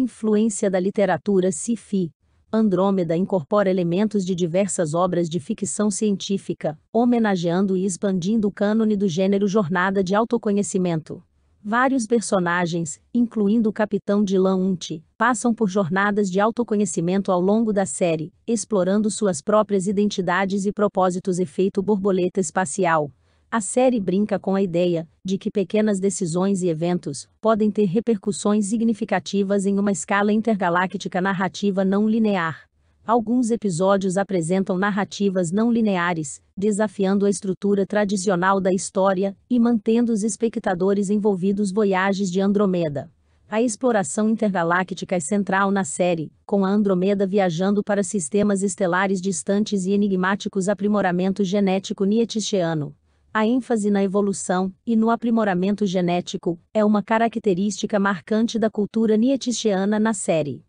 Influência da literatura sci-fi. Andrômeda incorpora elementos de diversas obras de ficção científica, homenageando e expandindo o cânone do gênero jornada de autoconhecimento. Vários personagens, incluindo o Capitão Dylan Unti, passam por jornadas de autoconhecimento ao longo da série, explorando suas próprias identidades e propósitos efeito borboleta espacial. A série brinca com a ideia de que pequenas decisões e eventos podem ter repercussões significativas em uma escala intergaláctica narrativa não linear. Alguns episódios apresentam narrativas não lineares, desafiando a estrutura tradicional da história e mantendo os espectadores envolvidos voyages de Andromeda. A exploração intergaláctica é central na série, com a Andromeda viajando para sistemas estelares distantes e enigmáticos aprimoramento genético nietzscheano a ênfase na evolução e no aprimoramento genético é uma característica marcante da cultura nietzscheana na série.